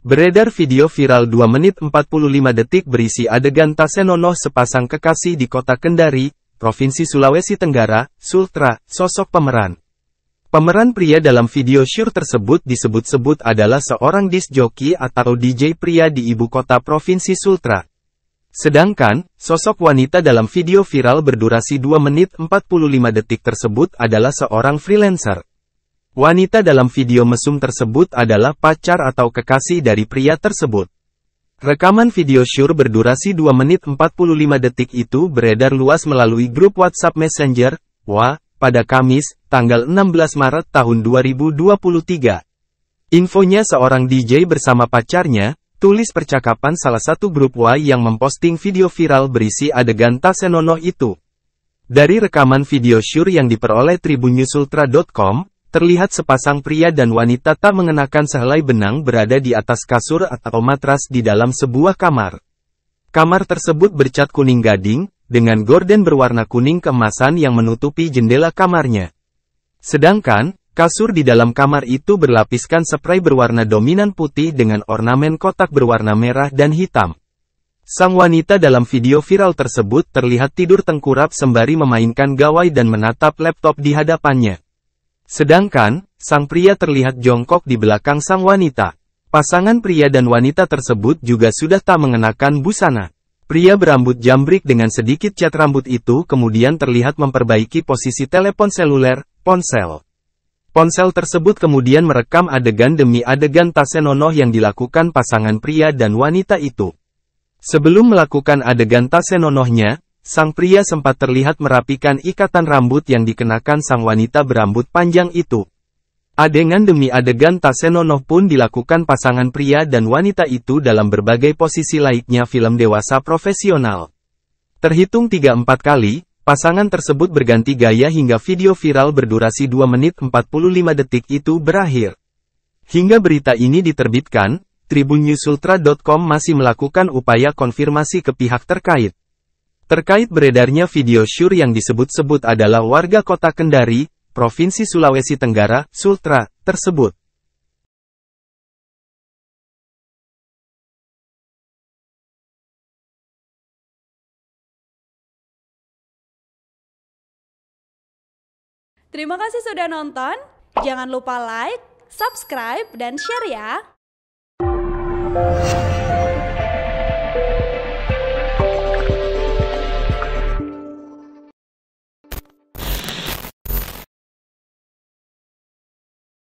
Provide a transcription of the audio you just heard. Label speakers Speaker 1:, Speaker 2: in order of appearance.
Speaker 1: Beredar video viral 2 menit 45 detik berisi adegan nono sepasang kekasih di kota Kendari, Provinsi Sulawesi Tenggara, Sultra, sosok pemeran. Pemeran pria dalam video syur tersebut disebut-sebut adalah seorang disc joki atau DJ pria di ibu kota Provinsi Sultra. Sedangkan, sosok wanita dalam video viral berdurasi 2 menit 45 detik tersebut adalah seorang freelancer. Wanita dalam video mesum tersebut adalah pacar atau kekasih dari pria tersebut. Rekaman video syur berdurasi 2 menit 45 detik itu beredar luas melalui grup WhatsApp Messenger, WA, pada Kamis, tanggal 16 Maret tahun 2023. Infonya seorang DJ bersama pacarnya, tulis percakapan salah satu grup WA yang memposting video viral berisi adegan Tasenono itu. Dari rekaman video syur yang diperoleh tribunnewsultra.com, terlihat sepasang pria dan wanita tak mengenakan sehelai benang berada di atas kasur atau matras di dalam sebuah kamar. Kamar tersebut bercat kuning gading, dengan gorden berwarna kuning kemasan yang menutupi jendela kamarnya. Sedangkan, kasur di dalam kamar itu berlapiskan spray berwarna dominan putih dengan ornamen kotak berwarna merah dan hitam. Sang wanita dalam video viral tersebut terlihat tidur tengkurap sembari memainkan gawai dan menatap laptop di hadapannya. Sedangkan, sang pria terlihat jongkok di belakang sang wanita. Pasangan pria dan wanita tersebut juga sudah tak mengenakan busana. Pria berambut jambrik dengan sedikit cat rambut itu kemudian terlihat memperbaiki posisi telepon seluler, ponsel. Ponsel tersebut kemudian merekam adegan demi adegan tasenonoh yang dilakukan pasangan pria dan wanita itu. Sebelum melakukan adegan Tasenonohnya, Sang pria sempat terlihat merapikan ikatan rambut yang dikenakan sang wanita berambut panjang itu. Adegan demi adegan Tasenonov pun dilakukan pasangan pria dan wanita itu dalam berbagai posisi laiknya film dewasa profesional. Terhitung 3-4 kali, pasangan tersebut berganti gaya hingga video viral berdurasi 2 menit 45 detik itu berakhir. Hingga berita ini diterbitkan, TribunNewsUltra.com masih melakukan upaya konfirmasi ke pihak terkait. Terkait beredarnya video syur yang disebut-sebut adalah warga kota Kendari, Provinsi Sulawesi Tenggara, Sultra, tersebut. Terima kasih sudah nonton. Jangan lupa like, subscribe, dan share ya.